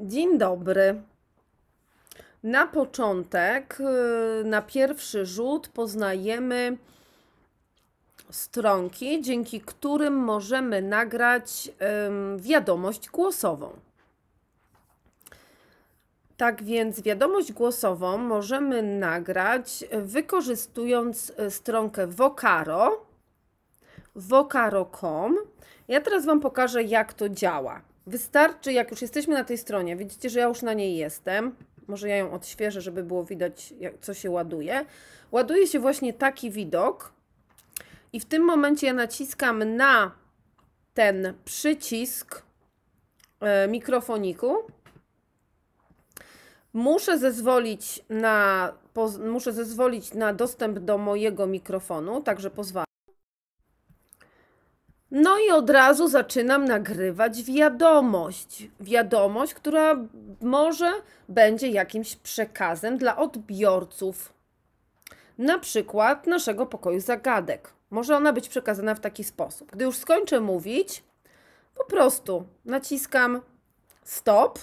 Dzień dobry. Na początek, y, na pierwszy rzut poznajemy stronki, dzięki którym możemy nagrać wiadomość głosową. Tak więc wiadomość głosową możemy nagrać wykorzystując y, stronkę Vocaro, vocaro.com. Ja teraz Wam pokażę, jak to działa. Wystarczy, jak już jesteśmy na tej stronie, widzicie, że ja już na niej jestem. Może ja ją odświeżę, żeby było widać, jak, co się ładuje. Ładuje się właśnie taki widok. I w tym momencie ja naciskam na ten przycisk e, mikrofoniku. Muszę zezwolić na, muszę zezwolić na dostęp do mojego mikrofonu, także pozwalam. No i od razu zaczynam nagrywać wiadomość. Wiadomość, która może będzie jakimś przekazem dla odbiorców. Na przykład naszego pokoju zagadek. Może ona być przekazana w taki sposób. Gdy już skończę mówić, po prostu naciskam stop.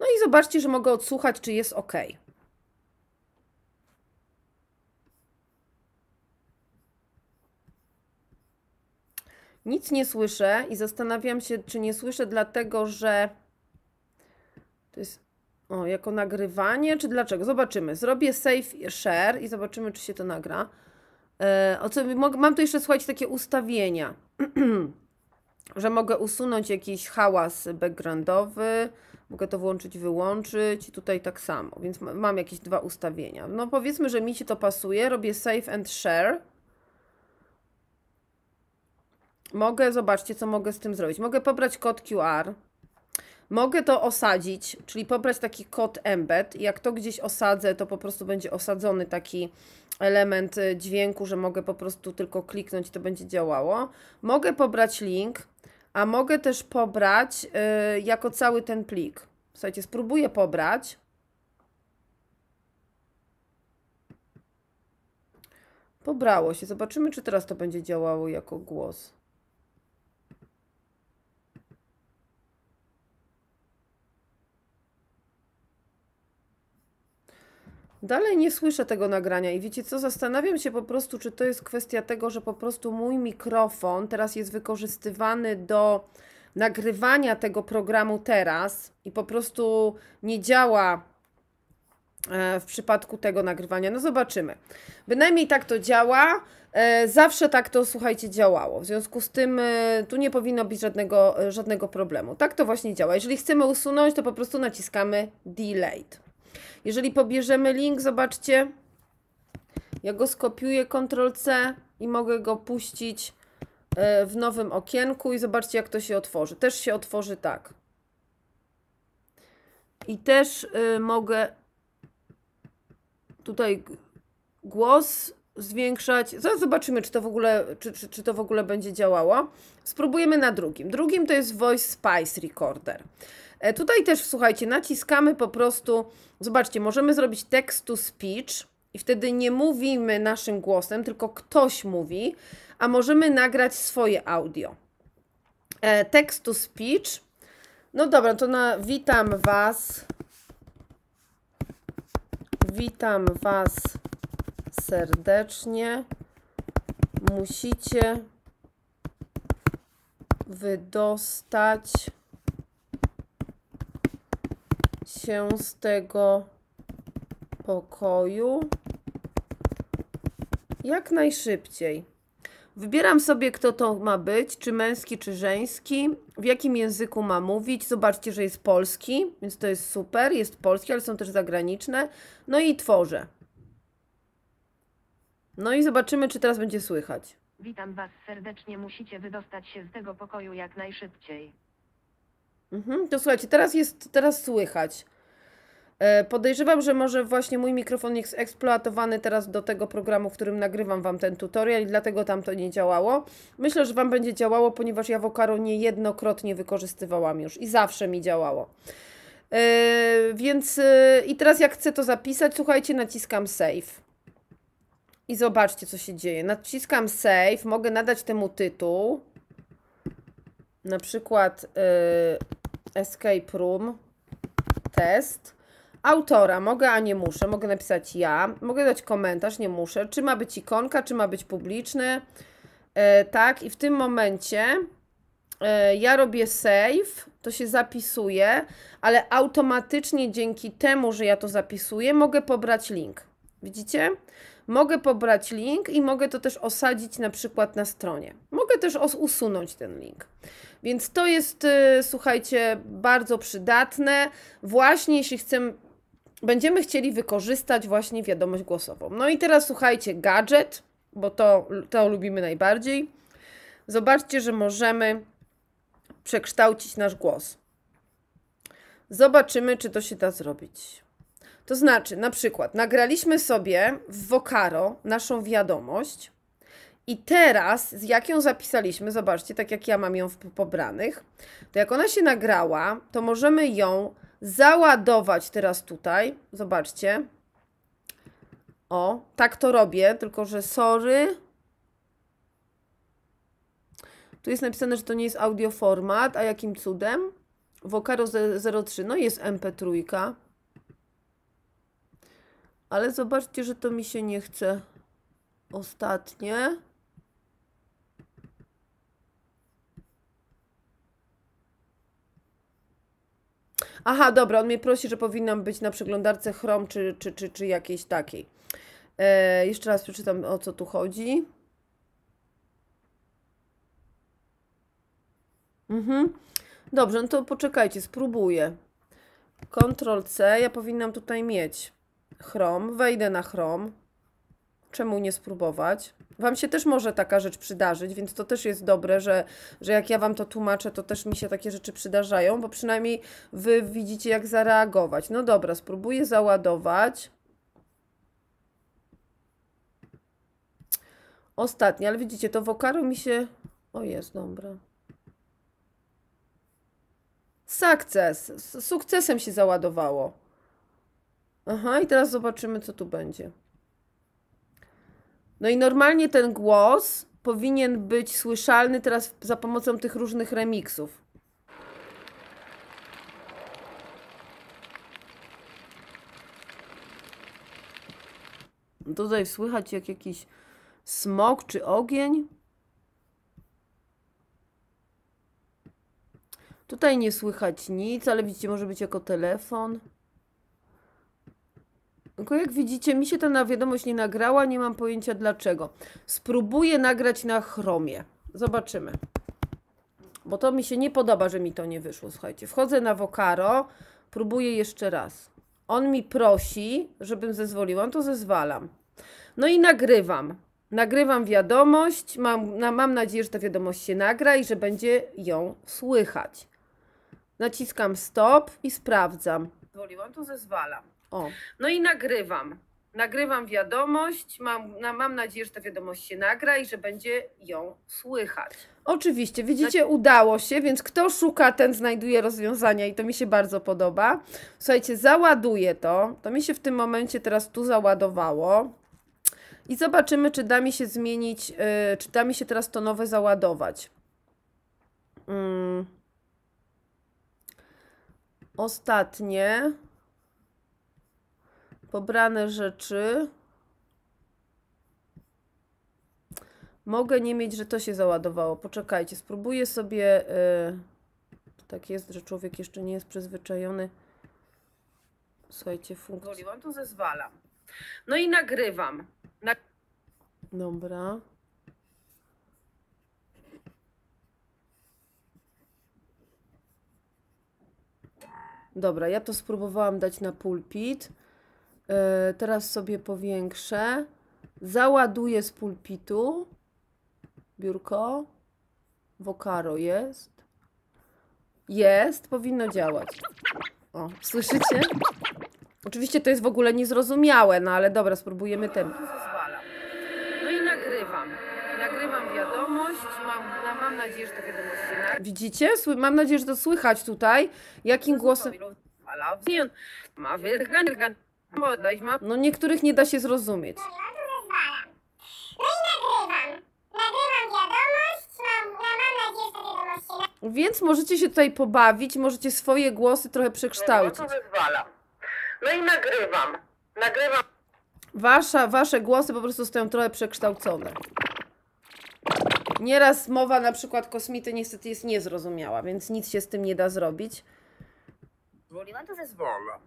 No i zobaczcie, że mogę odsłuchać, czy jest ok. Nic nie słyszę i zastanawiam się, czy nie słyszę, dlatego że to jest o, jako nagrywanie, czy dlaczego? Zobaczymy. Zrobię save share i zobaczymy, czy się to nagra. E, o co, mam tu jeszcze, słuchajcie, takie ustawienia, że mogę usunąć jakiś hałas backgroundowy, mogę to włączyć, wyłączyć i tutaj tak samo, więc mam jakieś dwa ustawienia. No powiedzmy, że mi się to pasuje, robię save and share. Mogę, zobaczcie, co mogę z tym zrobić. Mogę pobrać kod QR, Mogę to osadzić, czyli pobrać taki kod embed. Jak to gdzieś osadzę, to po prostu będzie osadzony taki element y, dźwięku, że mogę po prostu tylko kliknąć i to będzie działało. Mogę pobrać link, a mogę też pobrać yy, jako cały ten plik. Słuchajcie, spróbuję pobrać. Pobrało się. Zobaczymy, czy teraz to będzie działało jako głos. Dalej nie słyszę tego nagrania i wiecie co, zastanawiam się po prostu, czy to jest kwestia tego, że po prostu mój mikrofon teraz jest wykorzystywany do nagrywania tego programu teraz i po prostu nie działa e, w przypadku tego nagrywania. No zobaczymy. Bynajmniej tak to działa. E, zawsze tak to, słuchajcie, działało. W związku z tym e, tu nie powinno być żadnego, żadnego problemu. Tak to właśnie działa. Jeżeli chcemy usunąć, to po prostu naciskamy delete. Jeżeli pobierzemy link, zobaczcie, ja go skopiuję Ctrl-C i mogę go puścić e, w nowym okienku i zobaczcie, jak to się otworzy. Też się otworzy tak. I też y, mogę tutaj głos zwiększać. Zaraz zobaczymy, czy to w ogóle, czy, czy, czy to w ogóle będzie działało. Spróbujemy na drugim. Drugim to jest Voice Spice Recorder. E, tutaj też, słuchajcie, naciskamy po prostu, zobaczcie, możemy zrobić tekst to speech i wtedy nie mówimy naszym głosem, tylko ktoś mówi, a możemy nagrać swoje audio. E, text to speech. No dobra, to na witam Was. Witam Was serdecznie. Musicie wydostać się z tego pokoju jak najszybciej. Wybieram sobie, kto to ma być, czy męski, czy żeński, w jakim języku ma mówić. Zobaczcie, że jest polski, więc to jest super. Jest polski, ale są też zagraniczne. No i tworzę. No i zobaczymy, czy teraz będzie słychać. Witam Was serdecznie. Musicie wydostać się z tego pokoju jak najszybciej. Mhm, to słuchajcie, teraz jest, teraz słychać. E, podejrzewam, że może właśnie mój mikrofon jest eksploatowany teraz do tego programu, w którym nagrywam Wam ten tutorial i dlatego tam to nie działało. Myślę, że Wam będzie działało, ponieważ ja Wokaro niejednokrotnie wykorzystywałam już i zawsze mi działało. E, więc e, i teraz jak chcę to zapisać, słuchajcie, naciskam save. I zobaczcie, co się dzieje. Naciskam save, mogę nadać temu tytuł. Na przykład escape room test autora mogę, a nie muszę. Mogę napisać ja, mogę dać komentarz, nie muszę. Czy ma być ikonka, czy ma być publiczny. E, tak, i w tym momencie e, ja robię save, to się zapisuje, ale automatycznie dzięki temu, że ja to zapisuję, mogę pobrać link. Widzicie? Mogę pobrać link i mogę to też osadzić na przykład na stronie. Mogę też usunąć ten link. Więc to jest, y, słuchajcie, bardzo przydatne. Właśnie jeśli chcę będziemy chcieli wykorzystać właśnie wiadomość głosową. No i teraz słuchajcie, gadżet, bo to, to lubimy najbardziej. Zobaczcie, że możemy przekształcić nasz głos. Zobaczymy, czy to się da zrobić. To znaczy, na przykład, nagraliśmy sobie w Wokaro naszą wiadomość i teraz, jak ją zapisaliśmy, zobaczcie, tak jak ja mam ją w pobranych, to jak ona się nagrała, to możemy ją załadować teraz tutaj. Zobaczcie. O, tak to robię, tylko że sorry. Tu jest napisane, że to nie jest audioformat, a jakim cudem? Vocaro 03, no jest MP3. Ale zobaczcie, że to mi się nie chce ostatnie. Aha, dobra, on mnie prosi, że powinnam być na przeglądarce Chrome czy, czy, czy, czy jakiejś takiej. E, jeszcze raz przeczytam, o co tu chodzi. Mhm. Dobrze, no to poczekajcie, spróbuję. Ctrl C, ja powinnam tutaj mieć Chrome, wejdę na Chrome. Czemu nie spróbować? Wam się też może taka rzecz przydarzyć, więc to też jest dobre, że, że jak ja Wam to tłumaczę, to też mi się takie rzeczy przydarzają, bo przynajmniej Wy widzicie, jak zareagować. No dobra, spróbuję załadować. Ostatnie, ale widzicie, to wokaru mi się... O jest, dobra. Sukces. Z sukcesem się załadowało. Aha, i teraz zobaczymy, co tu będzie. No i normalnie ten głos powinien być słyszalny teraz za pomocą tych różnych remixów. No tutaj słychać jak jakiś smok czy ogień. Tutaj nie słychać nic, ale widzicie, może być jako telefon. Tylko jak widzicie, mi się ta na wiadomość nie nagrała, nie mam pojęcia dlaczego. Spróbuję nagrać na chromie. Zobaczymy. Bo to mi się nie podoba, że mi to nie wyszło. Słuchajcie, wchodzę na Wokaro, próbuję jeszcze raz. On mi prosi, żebym zezwoliła, to zezwalam. No i nagrywam. Nagrywam wiadomość, mam, na, mam nadzieję, że ta wiadomość się nagra i że będzie ją słychać. Naciskam stop i sprawdzam. Zezwoliłam, to zezwalam. O. No i nagrywam. Nagrywam wiadomość. Mam, na, mam nadzieję, że ta wiadomość się nagra i że będzie ją słychać. Oczywiście, widzicie, znaczy- udało się, więc kto szuka, ten znajduje rozwiązania i to mi się bardzo podoba. Słuchajcie, załaduję to. To mi się w tym momencie teraz tu załadowało. I zobaczymy, czy da mi się zmienić, yy, czy da mi się teraz to nowe załadować. Mm. Ostatnie pobrane rzeczy. Mogę nie mieć, że to się załadowało. Poczekajcie, spróbuję sobie. Yy, tak jest, że człowiek jeszcze nie jest przyzwyczajony. Słuchajcie, funkcji. Wam to zezwalam. No i nagrywam. Na... Dobra. Dobra, ja to spróbowałam dać na pulpit. E, teraz sobie powiększę. Załaduję z pulpitu biurko. Wokaro jest. Jest, powinno działać. O, słyszycie? Oczywiście to jest w ogóle niezrozumiałe, no ale dobra, spróbujemy ten. No i nagrywam. Nagrywam wiadomość, mam, no, mam nadzieję, że to wiadomości. Widzicie? Sły mam nadzieję, że to słychać tutaj. Jakim głosem. No niektórych nie da się zrozumieć. Więc możecie się tutaj pobawić, możecie swoje głosy trochę przekształcić. No i nagrywam. Nagrywam. Wasza, wasze głosy po prostu są trochę przekształcone. Nieraz mowa na przykład kosmity niestety jest niezrozumiała, więc nic się z tym nie da zrobić. Zwolina to zezwala.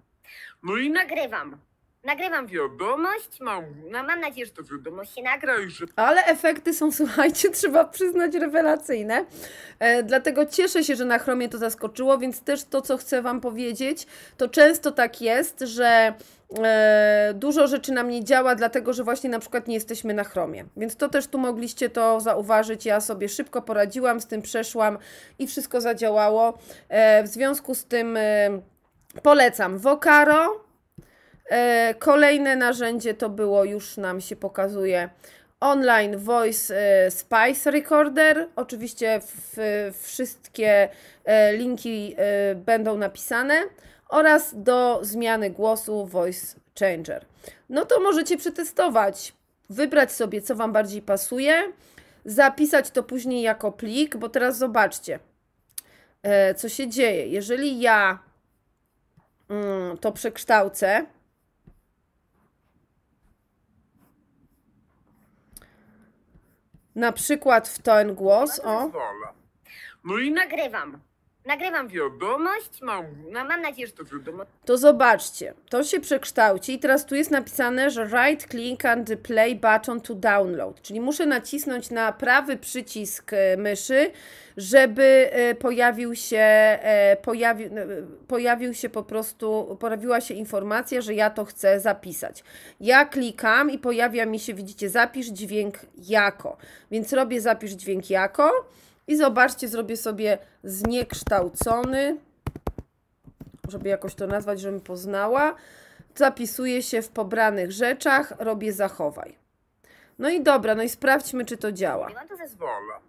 No i nagrywam. Nagrywam wiadomość, mam, no, mam nadzieję, że to wiadomość się nagra i że... Ale efekty są, słuchajcie, trzeba przyznać, rewelacyjne. E, dlatego cieszę się, że na Chromie to zaskoczyło, więc też to, co chcę Wam powiedzieć, to często tak jest, że e, dużo rzeczy nam nie działa, dlatego że właśnie na przykład nie jesteśmy na Chromie. Więc to też tu mogliście to zauważyć. Ja sobie szybko poradziłam, z tym przeszłam i wszystko zadziałało. E, w związku z tym... E, Polecam Vocaro. E, kolejne narzędzie to było, już nam się pokazuje, online voice e, spice recorder. Oczywiście w, wszystkie e, linki będą napisane oraz do zmiany głosu voice changer. No to możecie przetestować, wybrać sobie co wam bardziej pasuje, zapisać to później jako plik, bo teraz zobaczcie co się dzieje. Jeżeli ja Mm, to przekształcę. Na przykład w ten głos. O. No i nagrywam. Nagrywam wiadomość, mam, mam, nadzieję, że to wiadomość. To zobaczcie, to się przekształci i teraz tu jest napisane, że right click and play button to download, czyli muszę nacisnąć na prawy przycisk e, myszy, żeby e, pojawił się, e, pojawi, pojawił się po prostu, pojawiła się informacja, że ja to chcę zapisać. Ja klikam i pojawia mi się, widzicie, zapisz dźwięk jako, więc robię zapisz dźwięk jako, i zobaczcie, zrobię sobie zniekształcony, żeby jakoś to nazwać, żebym poznała. Zapisuję się w pobranych rzeczach, robię zachowaj. No i dobra, no i sprawdźmy, czy to działa. Byłam to zezwala.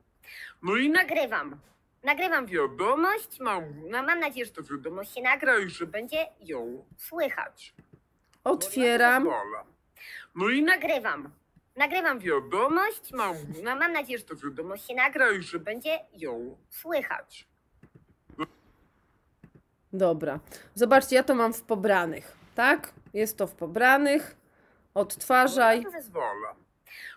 No i nagrywam. Nagrywam wiadomość, mam, no, mam nadzieję, że to wiadomość się nagra i że będzie ją słychać. Otwieram. No i nagrywam. Nagrywam wiadomość, mam, no, mam nadzieję, że to wiadomość się nagra i że będzie ją słychać. Dobra. Zobaczcie, ja to mam w pobranych, tak? Jest to w pobranych. Odtwarzaj. No,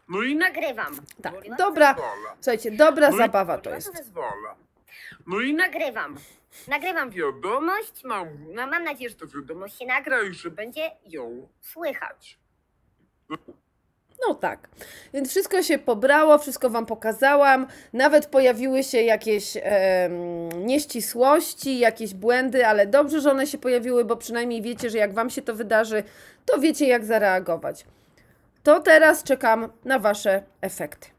no i nagrywam. Tak, no dobra. Słuchajcie, dobra no zabawa to no jest. No i nagrywam. Nagrywam wiadomość, mam, no, mam nadzieję, że to wiadomość się nagra i że będzie ją słychać. No tak. Więc wszystko się pobrało, wszystko Wam pokazałam. Nawet pojawiły się jakieś e, nieścisłości, jakieś błędy, ale dobrze, że one się pojawiły, bo przynajmniej wiecie, że jak Wam się to wydarzy, to wiecie, jak zareagować. To teraz czekam na Wasze efekty.